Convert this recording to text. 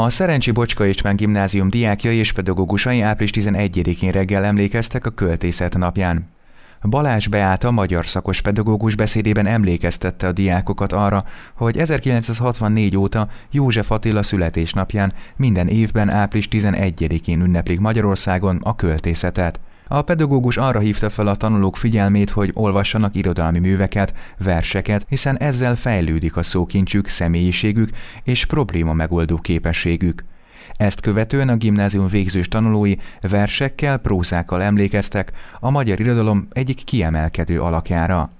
A Szerencsi Bocska István gimnázium diákjai és pedagógusai április 11-én reggel emlékeztek a költészet napján. Balázs Beáta magyar szakos pedagógus beszédében emlékeztette a diákokat arra, hogy 1964 óta József Attila születésnapján minden évben április 11-én ünneplik Magyarországon a költészetet. A pedagógus arra hívta fel a tanulók figyelmét, hogy olvassanak irodalmi műveket, verseket, hiszen ezzel fejlődik a szókincsük, személyiségük és probléma megoldó képességük. Ezt követően a gimnázium végzős tanulói versekkel, prózákkal emlékeztek a magyar irodalom egyik kiemelkedő alakjára.